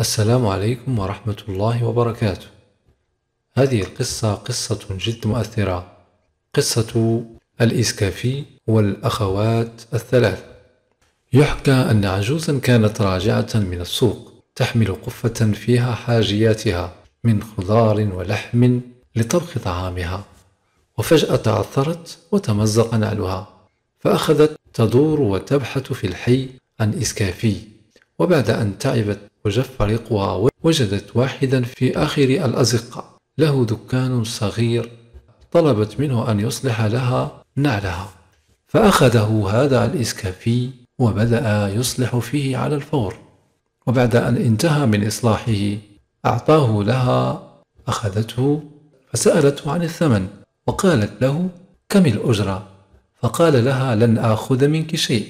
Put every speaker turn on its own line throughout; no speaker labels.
السلام عليكم ورحمة الله وبركاته. هذه القصة قصة جد مؤثرة، قصة الإسكافي والأخوات الثلاث. يحكى أن عجوزا كانت راجعة من السوق، تحمل قفة فيها حاجياتها من خضار ولحم لطبخ طعامها، وفجأة تعثرت وتمزق نعلها، فأخذت تدور وتبحث في الحي عن إسكافي، وبعد أن تعبت وجف فريقها وجدت واحدا في آخر الأزقة له دكان صغير طلبت منه أن يصلح لها نعلها فأخذه هذا الإسكافي وبدأ يصلح فيه على الفور وبعد أن انتهى من إصلاحه أعطاه لها أخذته فسألته عن الثمن وقالت له كم الأجرة فقال لها لن آخذ منك شيء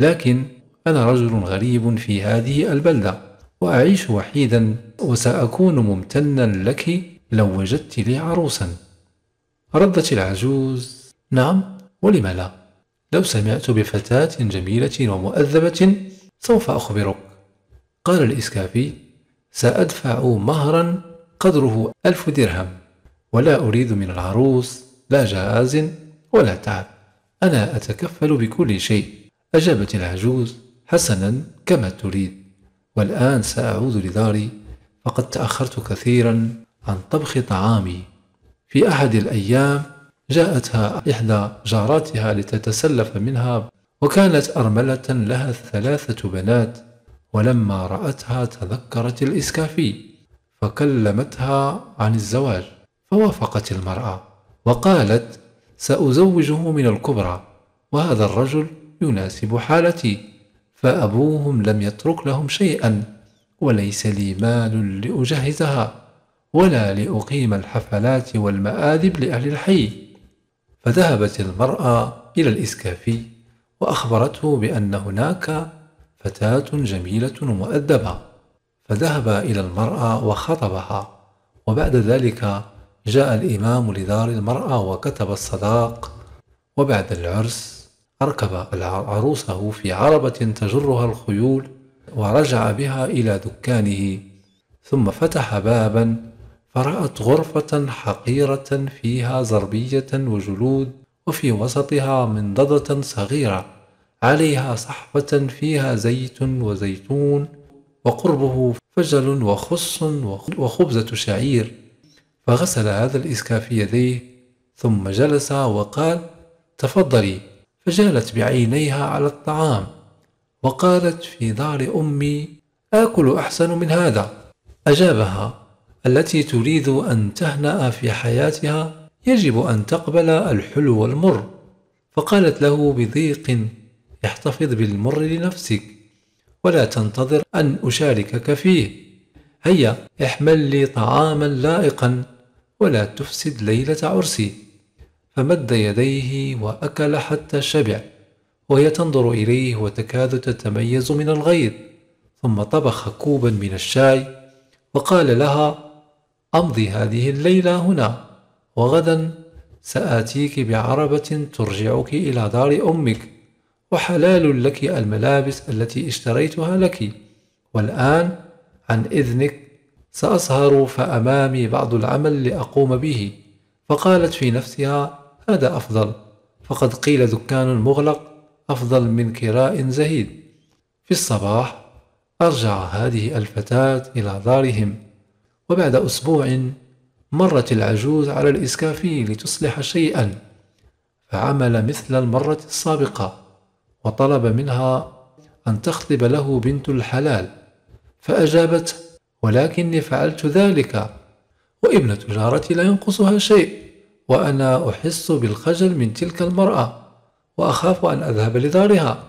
لكن أنا رجل غريب في هذه البلدة وأعيش وحيدا وسأكون ممتنا لك لو وجدت لي عروسا ردت العجوز نعم ولم لا لو سمعت بفتاة جميلة ومؤدبة سوف أخبرك قال الإسكافي سأدفع مهرا قدره ألف درهم ولا أريد من العروس لا جهاز ولا تعب أنا أتكفل بكل شيء أجابت العجوز حسنا كما تريد والآن سأعود لداري فقد تأخرت كثيرا عن طبخ طعامي في أحد الأيام جاءتها إحدى جاراتها لتتسلف منها وكانت أرملة لها ثلاثة بنات ولما رأتها تذكرت الإسكافي فكلمتها عن الزواج فوافقت المرأة وقالت سأزوجه من الكبرى وهذا الرجل يناسب حالتي فأبوهم لم يترك لهم شيئا وليس لي مال لأجهزها ولا لأقيم الحفلات والمآذب لأهل الحي فذهبت المرأة إلى الإسكافي وأخبرته بأن هناك فتاة جميلة مؤدبة فذهب إلى المرأة وخطبها وبعد ذلك جاء الإمام لدار المرأة وكتب الصداق وبعد العرس أركب عروسه في عربة تجرها الخيول ورجع بها إلى دكانه ثم فتح بابا فرأت غرفة حقيرة فيها زربية وجلود وفي وسطها منضدة صغيرة عليها صحفة فيها زيت وزيتون وقربه فجل وخص وخبزة شعير فغسل هذا الإسكاف يديه ثم جلس وقال تفضلي فجالت بعينيها على الطعام وقالت في دار أمي آكل أحسن من هذا أجابها التي تريد أن تهنأ في حياتها يجب أن تقبل الحلو والمر فقالت له بضيق احتفظ بالمر لنفسك ولا تنتظر أن أشاركك فيه هيا احمل لي طعاما لائقا ولا تفسد ليلة عرسي فمد يديه وأكل حتى شبع وهي تنظر إليه وتكاد تتميز من الغيظ ثم طبخ كوبا من الشاي وقال لها أمضي هذه الليلة هنا وغدا سآتيك بعربة ترجعك إلى دار أمك وحلال لك الملابس التي اشتريتها لك والآن عن إذنك سأسهر فأمامي بعض العمل لأقوم به فقالت في نفسها هذا أفضل فقد قيل دكان مغلق أفضل من كراء زهيد في الصباح أرجع هذه الفتاة إلى دارهم وبعد أسبوع مرت العجوز على الإسكافي لتصلح شيئا فعمل مثل المرة السابقة وطلب منها أن تخطب له بنت الحلال فأجابت ولكني فعلت ذلك وابنة جارتي لا ينقصها شيء وأنا أحس بالخجل من تلك المرأة وأخاف أن أذهب لدارها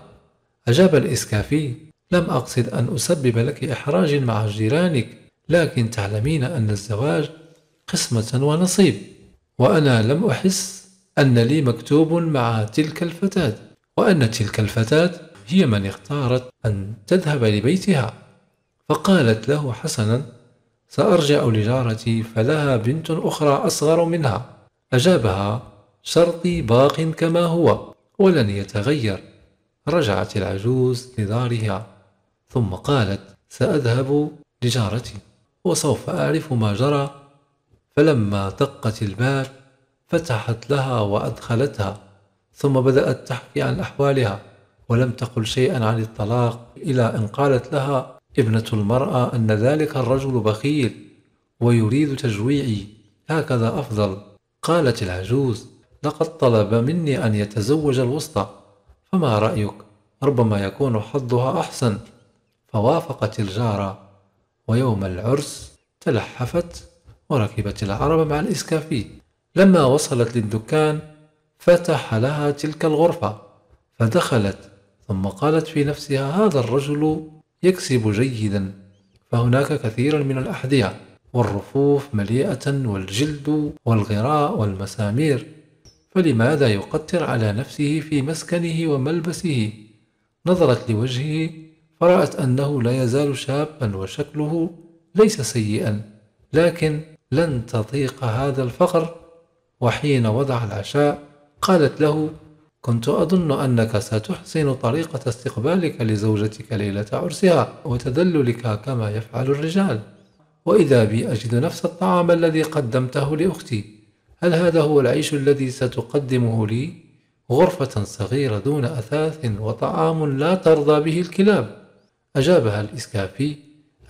أجاب الإسكافي لم أقصد أن أسبب لك إحراج مع جيرانك لكن تعلمين أن الزواج قسمة ونصيب وأنا لم أحس أن لي مكتوب مع تلك الفتاة وأن تلك الفتاة هي من اختارت أن تذهب لبيتها فقالت له حسنا سأرجع لجارتي فلها بنت أخرى أصغر منها أجابها شرطي باق كما هو ولن يتغير رجعت العجوز لدارها ثم قالت سأذهب لجارتي وسوف أعرف ما جرى فلما دقت الباب فتحت لها وأدخلتها ثم بدأت تحكي عن أحوالها ولم تقل شيئا عن الطلاق إلى أن قالت لها ابنة المرأة أن ذلك الرجل بخيل ويريد تجويعي هكذا أفضل قالت العجوز لقد طلب مني أن يتزوج الوسطى فما رأيك ربما يكون حظها أحسن فوافقت الجارة ويوم العرس تلحفت وركبت العربة مع الإسكافي لما وصلت للدكان فتح لها تلك الغرفة فدخلت ثم قالت في نفسها هذا الرجل يكسب جيدا فهناك كثيرا من الأحذية والرفوف مليئة والجلد والغراء والمسامير فلماذا يقتر على نفسه في مسكنه وملبسه نظرت لوجهه فرأت أنه لا يزال شابا وشكله ليس سيئا لكن لن تطيق هذا الفقر وحين وضع العشاء قالت له كنت أظن أنك ستحسن طريقة استقبالك لزوجتك ليلة عرسها وتدللك كما يفعل الرجال وإذا بي أجد نفس الطعام الذي قدمته لأختي هل هذا هو العيش الذي ستقدمه لي؟ غرفة صغيرة دون أثاث وطعام لا ترضى به الكلاب أجابها الإسكافي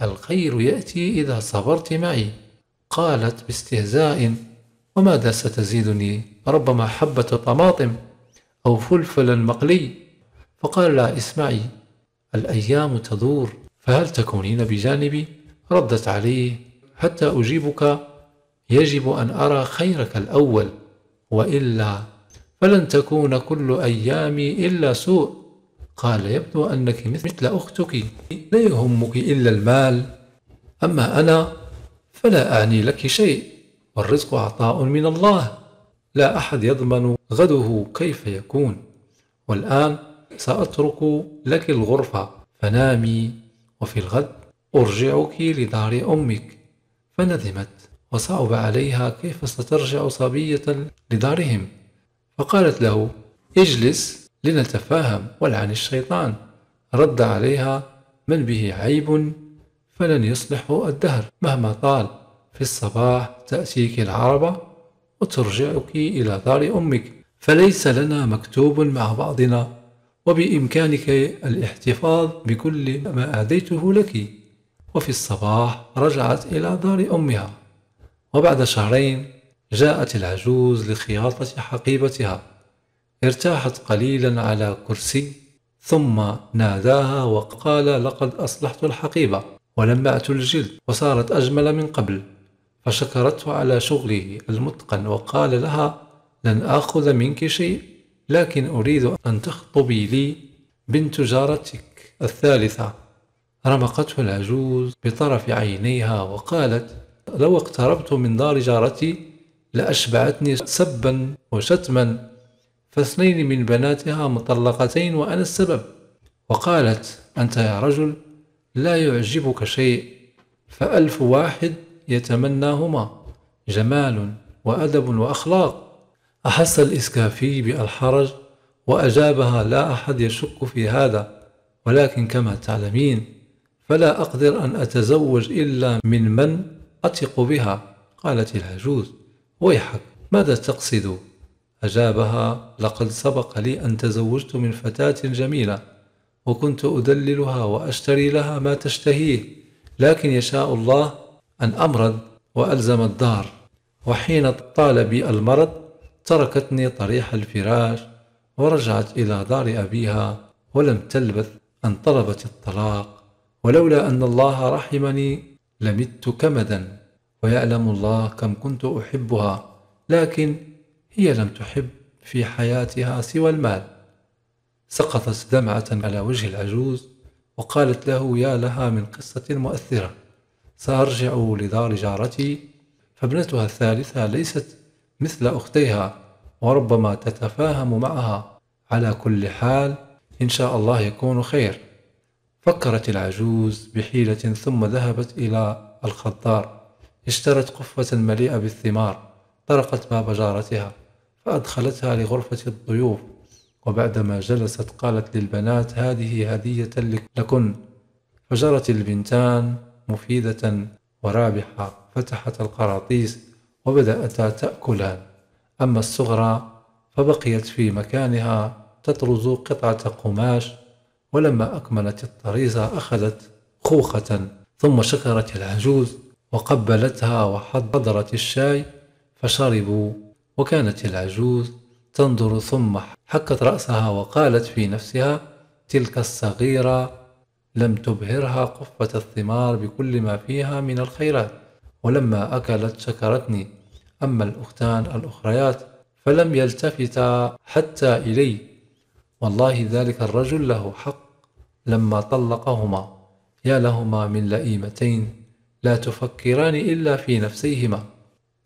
الخير يأتي إذا صبرت معي قالت باستهزاء وماذا ستزيدني ربما حبة طماطم أو فلفلا مقلي فقال لا اسمعي الأيام تدور فهل تكونين بجانبي؟ ردت عليه حتى أجيبك يجب أن أرى خيرك الأول وإلا فلن تكون كل أيامي إلا سوء قال يبدو أنك مثل أختك لا يهمك إلا المال أما أنا فلا أعني لك شيء والرزق عطاء من الله لا أحد يضمن غده كيف يكون والآن سأترك لك الغرفة فنامي وفي الغد أرجعك لدار أمك فندمت وصعب عليها كيف سترجع صبية لدارهم فقالت له اجلس لنتفاهم ولعن الشيطان رد عليها من به عيب فلن يصلح الدهر مهما طال في الصباح تأتيك العربة وترجعك إلى دار أمك فليس لنا مكتوب مع بعضنا وبإمكانك الاحتفاظ بكل ما آديته لك وفي الصباح رجعت إلى دار أمها وبعد شهرين جاءت العجوز لخياطة حقيبتها ارتاحت قليلا على كرسي ثم ناداها وقال لقد أصلحت الحقيبة ولمعت الجلد وصارت أجمل من قبل فشكرته على شغله المتقن وقال لها لن آخذ منك شيء لكن أريد أن تخطبي لي بنت جارتك الثالثة رمقته العجوز بطرف عينيها وقالت لو اقتربت من دار جارتي لأشبعتني سبا وشتما فاثنين من بناتها مطلقتين وأنا السبب وقالت أنت يا رجل لا يعجبك شيء فألف واحد يتمناهما جمال وأدب وأخلاق أحس الإسكافي بالحرج وأجابها لا أحد يشك في هذا ولكن كما تعلمين فلا أقدر أن أتزوج إلا من من أثق بها قالت العجوز ويحك ماذا تقصد أجابها لقد سبق لي أن تزوجت من فتاة جميلة وكنت أدللها وأشتري لها ما تشتهيه لكن يشاء الله أن أمرض وألزم الدار وحين طال بي المرض تركتني طريح الفراش ورجعت إلى دار أبيها ولم تلبث أن طلبت الطلاق ولولا أن الله رحمني لمت كمدا ويعلم الله كم كنت أحبها لكن هي لم تحب في حياتها سوى المال سقطت دمعة على وجه العجوز وقالت له يا لها من قصة مؤثرة سأرجع لدار جارتي فابنتها الثالثة ليست مثل أختيها وربما تتفاهم معها على كل حال إن شاء الله يكون خير فكرت العجوز بحيلة ثم ذهبت إلى الخضار اشترت قفة مليئة بالثمار طرقت باب جارتها فأدخلتها لغرفة الضيوف وبعدما جلست قالت للبنات هذه هدية لكن فجرت البنتان مفيدة ورابحة فتحت القراطيس وبدأتا تأكلان أما الصغرى فبقيت في مكانها تطرز قطعة قماش ولما أكملت الطريزة أخذت خوخة ثم شكرت العجوز وقبلتها وحضرت الشاي فشربوا وكانت العجوز تنظر ثم حكت رأسها وقالت في نفسها تلك الصغيرة لم تبهرها قفة الثمار بكل ما فيها من الخيرات ولما أكلت شكرتني أما الأختان الأخريات فلم يلتفتا حتى إلي والله ذلك الرجل له حق لما طلقهما يا لهما من لئيمتين لا تفكران إلا في نفسيهما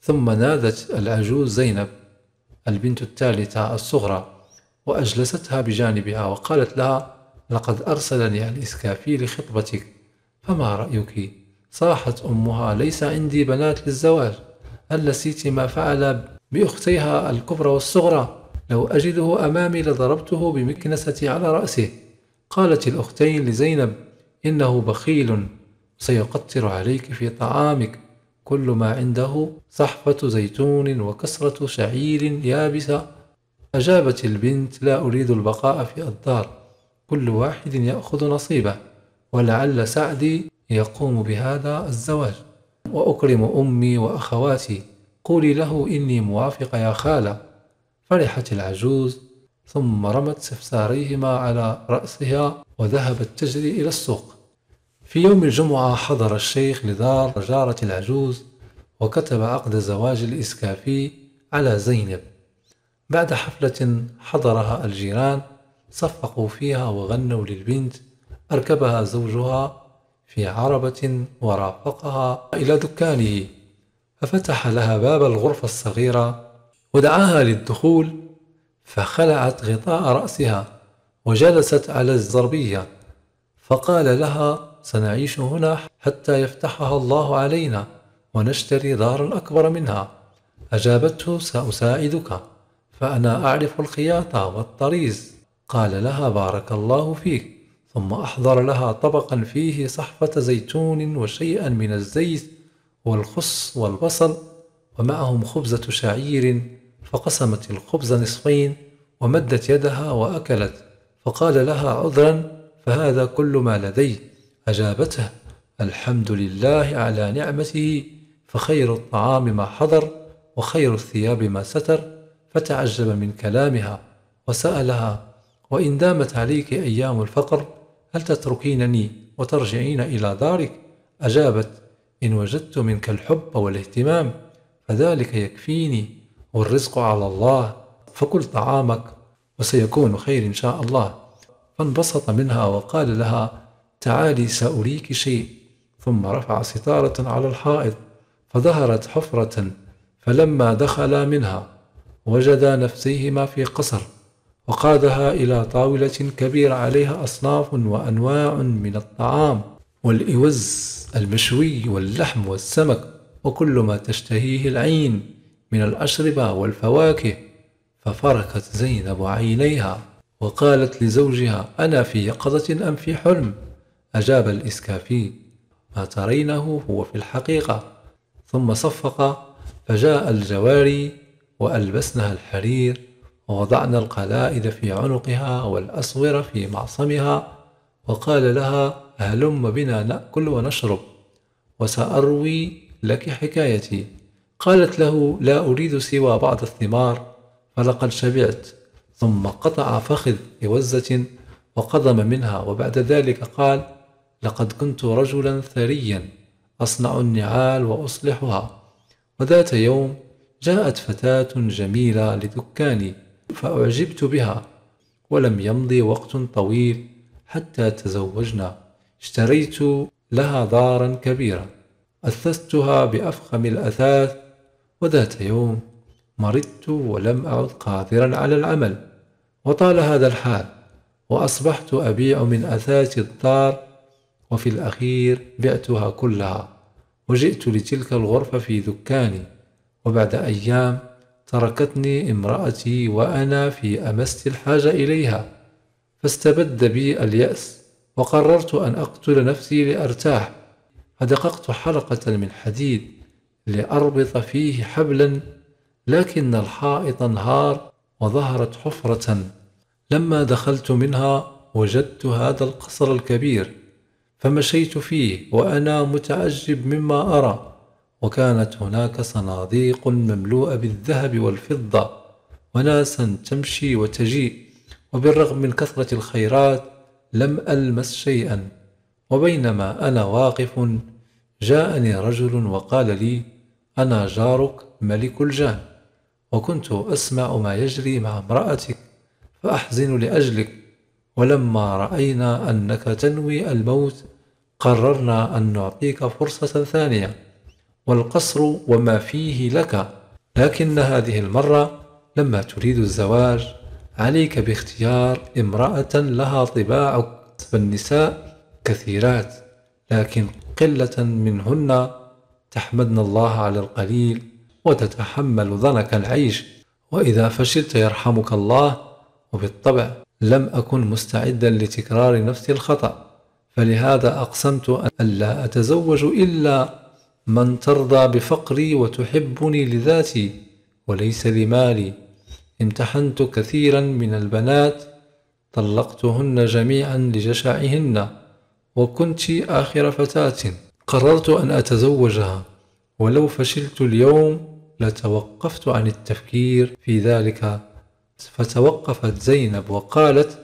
ثم نادت العجوز زينب البنت الثالثة الصغرى وأجلستها بجانبها وقالت لها لقد أرسلني الإسكافي لخطبتك فما رأيك؟ صاحت أمها ليس عندي بنات للزواج هل نسيت ما فعل بأختيها الكبرى والصغرى لو أجده أمامي لضربته بمكنستي على رأسه قالت الأختين لزينب إنه بخيل سيقطر عليك في طعامك كل ما عنده صحفة زيتون وكسرة شعير يابسة أجابت البنت لا أريد البقاء في الدار كل واحد يأخذ نصيبه ولعل سعدي يقوم بهذا الزواج وأكرم أمي وأخواتي قولي له إني موافقة يا خالة فرحت العجوز ثم رمت سفساريهما على رأسها وذهبت تجري إلى السوق في يوم الجمعة حضر الشيخ لدار جارة العجوز وكتب عقد زواج الإسكافي على زينب بعد حفلة حضرها الجيران صفقوا فيها وغنوا للبنت أركبها زوجها في عربة ورافقها إلى دكانه ففتح لها باب الغرفة الصغيرة ودعاها للدخول فخلعت غطاء رأسها وجلست على الزربية فقال لها سنعيش هنا حتى يفتحها الله علينا ونشتري دارا أكبر منها أجابته سأساعدك فأنا أعرف الخياطة والطريز قال لها بارك الله فيك ثم أحضر لها طبقا فيه صحفة زيتون وشيئا من الزيت والخص والبصل ومعهم خبزة شعير فقسمت الخبز نصفين ومدت يدها وأكلت فقال لها عذرا فهذا كل ما لدي أجابته الحمد لله على نعمته فخير الطعام ما حضر وخير الثياب ما ستر فتعجب من كلامها وسألها وإن دامت عليك أيام الفقر هل تتركينني وترجعين إلى دارك أجابت إن وجدت منك الحب والاهتمام فذلك يكفيني والرزق على الله فكل طعامك وسيكون خير إن شاء الله فانبسط منها وقال لها تعالي سأريك شيء ثم رفع ستارة على الحائط فظهرت حفرة فلما دخلا منها وجدا نفسيهما في قصر وقادها إلى طاولة كبيرة عليها أصناف وأنواع من الطعام والإوز المشوي واللحم والسمك وكل ما تشتهيه العين من الأشربة والفواكه ففركت زينب عينيها وقالت لزوجها أنا في يقظة أم في حلم أجاب الإسكافي ما ترينه هو في الحقيقة ثم صفق فجاء الجواري وألبسنها الحرير ووضعنا القلائد في عنقها والأسور في معصمها وقال لها هلم بنا نأكل ونشرب وسأروي لك حكايتي قالت له لا أريد سوى بعض الثمار فلقد شبعت ثم قطع فخذ لوزة وقضم منها وبعد ذلك قال لقد كنت رجلا ثريا أصنع النعال وأصلحها وذات يوم جاءت فتاة جميلة لدكاني فأعجبت بها ولم يمضي وقت طويل حتى تزوجنا اشتريت لها دارا كبيرة أثثتها بأفخم الأثاث وذات يوم مرضت ولم أعد قادرا على العمل وطال هذا الحال وأصبحت أبيع من أثاث الدار وفي الأخير بعتها كلها وجئت لتلك الغرفة في دكاني وبعد أيام تركتني امرأتي وأنا في أمس الحاجة إليها فاستبد بي اليأس وقررت أن أقتل نفسي لأرتاح فدققت حلقة من حديد لأربط فيه حبلا لكن الحائط انهار وظهرت حفرة لما دخلت منها وجدت هذا القصر الكبير فمشيت فيه وأنا متعجب مما أرى وكانت هناك صناديق مملوءة بالذهب والفضة وناسا تمشي وتجيء وبالرغم من كثرة الخيرات لم ألمس شيئا وبينما أنا واقف جاءني رجل وقال لي أنا جارك ملك الجان وكنت أسمع ما يجري مع امرأتك فأحزن لأجلك ولما رأينا أنك تنوي الموت قررنا أن نعطيك فرصة ثانية والقصر وما فيه لك لكن هذه المرة لما تريد الزواج عليك باختيار امرأة لها طباعك فالنساء كثيرات لكن قلة منهن تحمدن الله على القليل وتتحمل ضنك العيش وإذا فشلت يرحمك الله وبالطبع لم أكن مستعدا لتكرار نفس الخطأ فلهذا أقسمت أن لا أتزوج إلا من ترضى بفقري وتحبني لذاتي وليس لمالي امتحنت كثيرا من البنات طلقتهن جميعا لجشعهن وكنت آخر فتاة قررت أن أتزوجها ولو فشلت اليوم لتوقفت عن التفكير في ذلك فتوقفت زينب وقالت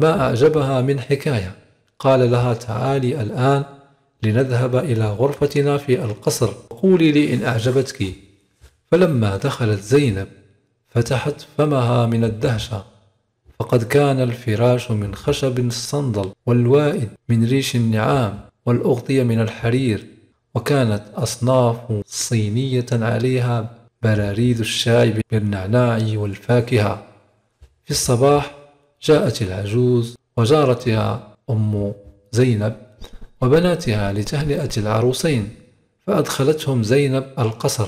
ما أعجبها من حكاية قال لها تعالي الآن لنذهب إلى غرفتنا في القصر قولي لي إن أعجبتك فلما دخلت زينب فتحت فمها من الدهشة فقد كان الفراش من خشب الصندل والوائد من ريش النعام والأغطية من الحرير وكانت أصناف صينية عليها براريد الشاي بالنعناع والفاكهة في الصباح جاءت العجوز وجارتها أم زينب وبناتها لتهنئة العروسين فأدخلتهم زينب القصر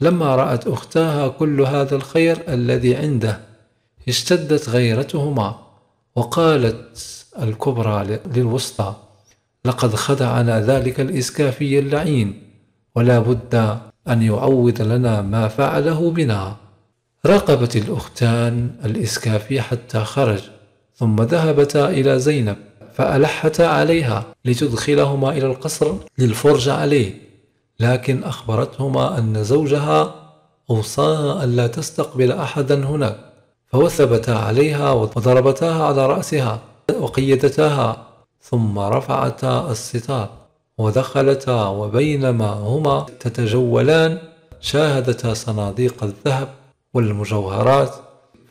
لما رأت أختاها كل هذا الخير الذي عنده اشتدت غيرتهما وقالت الكبرى للوسطى لقد خدعنا ذلك الإسكافي اللعين ولا بد أن يعوض لنا ما فعله بنا راقبت الأختان الإسكافي حتى خرج ثم ذهبتا إلى زينب فألحتا عليها لتدخلهما إلى القصر للفرج عليه لكن أخبرتهما أن زوجها أوصاها ألا تستقبل أحدا هناك فوثبتا عليها وضربتاها على رأسها وقيدتاها ثم رفعتا الستار ودخلتا وبينما هما تتجولان شاهدتا صناديق الذهب والمجوهرات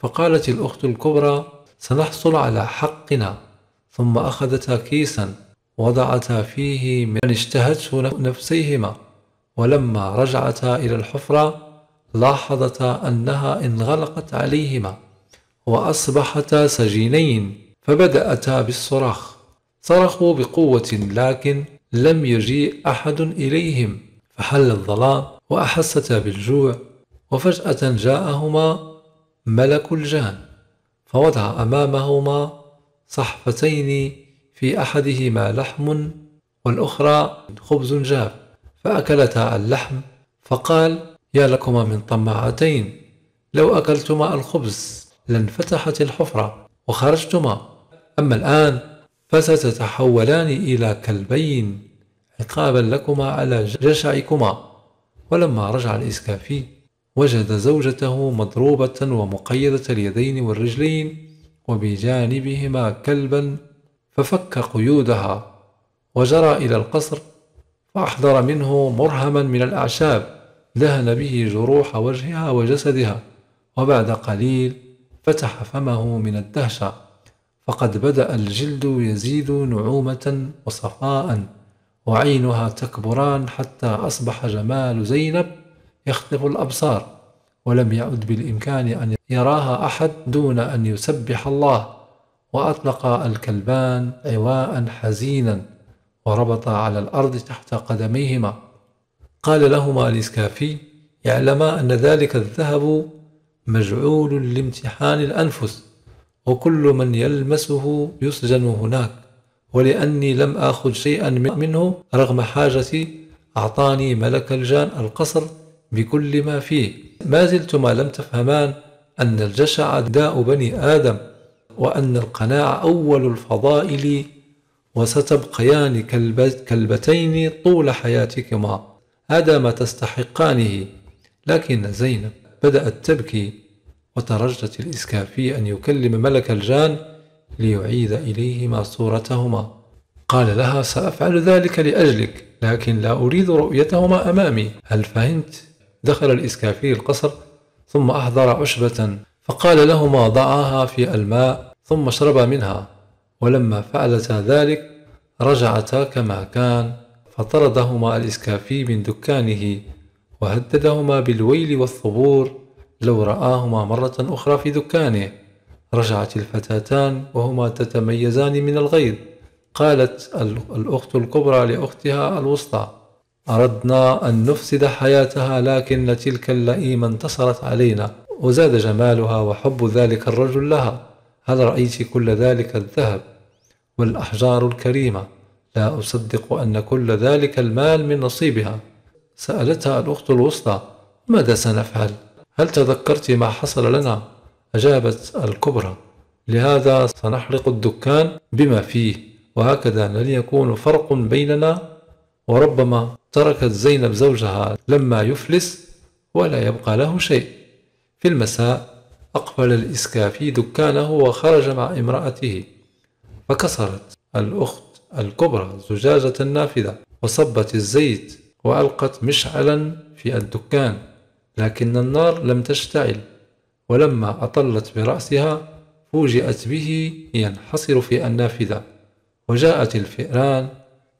فقالت الأخت الكبرى سنحصل على حقنا ثم أخذتا كيسا وضعتا فيه من اشتهته نفسيهما ولما رجعتا إلى الحفرة لاحظتا أنها انغلقت عليهما وأصبحتا سجينين فبدأتا بالصراخ صرخوا بقوة لكن لم يجيء أحد إليهم فحل الظلام وأحستا بالجوع وفجأة جاءهما ملك الجان فوضع أمامهما صحفتين في أحدهما لحم والأخرى خبز جاف فأكلتا اللحم فقال يا لكما من طماعتين لو أكلتما الخبز لانفتحت الحفرة وخرجتما أما الآن فستتحولان إلى كلبين عقابا لكما على جشعكما ولما رجع الإسكافي وجد زوجته مضروبة ومقيدة اليدين والرجلين وبجانبهما كلبا ففك قيودها وجرى إلى القصر فأحضر منه مرهما من الأعشاب دهن به جروح وجهها وجسدها وبعد قليل فتح فمه من الدهشة فقد بدأ الجلد يزيد نعومة وصفاء وعينها تكبران حتى أصبح جمال زينب يخطف الأبصار ولم يعد بالإمكان أن يراها أحد دون أن يسبح الله وأطلق الكلبان عواء حزينا وربط على الأرض تحت قدميهما قال لهما الإسكافي اعلما أن ذلك الذهب مجعول لامتحان الأنفس وكل من يلمسه يسجن هناك ولأني لم آخذ شيئا منه رغم حاجتي أعطاني ملك الجان القصر بكل ما فيه ما زلتما لم تفهمان أن الجشع داء بني آدم وأن القناع أول الفضائل وستبقيان كلبتين طول حياتكما هذا ما تستحقانه لكن زينب بدأت تبكي وترجت الإسكافي أن يكلم ملك الجان ليعيد إليهما صورتهما قال لها سأفعل ذلك لأجلك لكن لا أريد رؤيتهما أمامي هل فهمت؟ دخل الإسكافي القصر ثم أحضر عشبة فقال لهما ضعاها في الماء ثم اشربا منها ولما فعلتا ذلك رجعتا كما كان فطردهما الإسكافي من دكانه وهددهما بالويل والثبور لو رآهما مرة أخرى في دكانه رجعت الفتاتان وهما تتميزان من الغيظ قالت الأخت الكبرى لأختها الوسطى أردنا أن نفسد حياتها لكن تلك اللئيمة انتصرت علينا وزاد جمالها وحب ذلك الرجل لها هل رأيت كل ذلك الذهب والأحجار الكريمة لا أصدق أن كل ذلك المال من نصيبها سألتها الأخت الوسطى ماذا سنفعل؟ هل تذكرت ما حصل لنا؟ أجابت الكبرى لهذا سنحرق الدكان بما فيه وهكذا لن يكون فرق بيننا وربما تركت زينب زوجها لما يفلس ولا يبقى له شيء في المساء أقبل الإسكافي دكانه وخرج مع امرأته فكسرت الأخت الكبرى زجاجة النافذة وصبت الزيت وألقت مشعلا في الدكان لكن النار لم تشتعل ولما أطلت برأسها فوجئت به ينحصر في النافذة وجاءت الفئران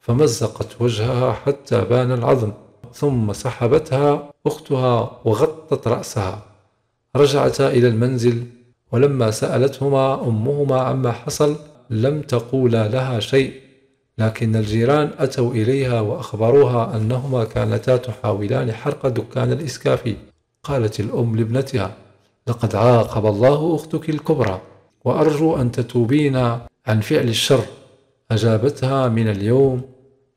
فمزقت وجهها حتى بان العظم ثم سحبتها أختها وغطت رأسها رجعتا إلى المنزل ولما سألتهما أمهما عما حصل لم تقولا لها شيء لكن الجيران أتوا إليها وأخبروها أنهما كانتا تحاولان حرق دكان الإسكاف قالت الأم لابنتها لقد عاقب الله أختك الكبرى وأرجو أن تتوبين عن فعل الشر أجابتها من اليوم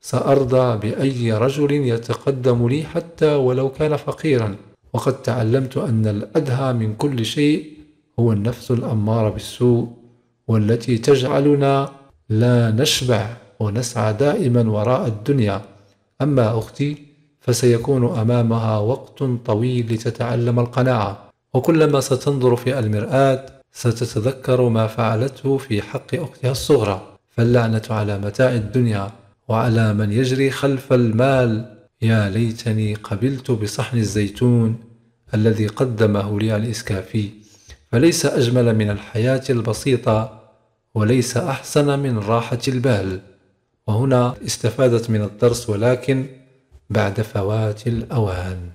سأرضى بأي رجل يتقدم لي حتى ولو كان فقيرا وقد تعلمت أن الأدهى من كل شيء هو النفس الأمارة بالسوء والتي تجعلنا لا نشبع ونسعى دائما وراء الدنيا أما أختي فسيكون أمامها وقت طويل لتتعلم القناعة وكلما ستنظر في المرآة ستتذكر ما فعلته في حق أختها الصغرى فاللعنة على متاع الدنيا وعلى من يجري خلف المال يا ليتني قبلت بصحن الزيتون الذي قدمه لي الإسكافي فليس أجمل من الحياة البسيطة وليس أحسن من راحة البال وهنا استفادت من الدرس ولكن بعد فوات الأوان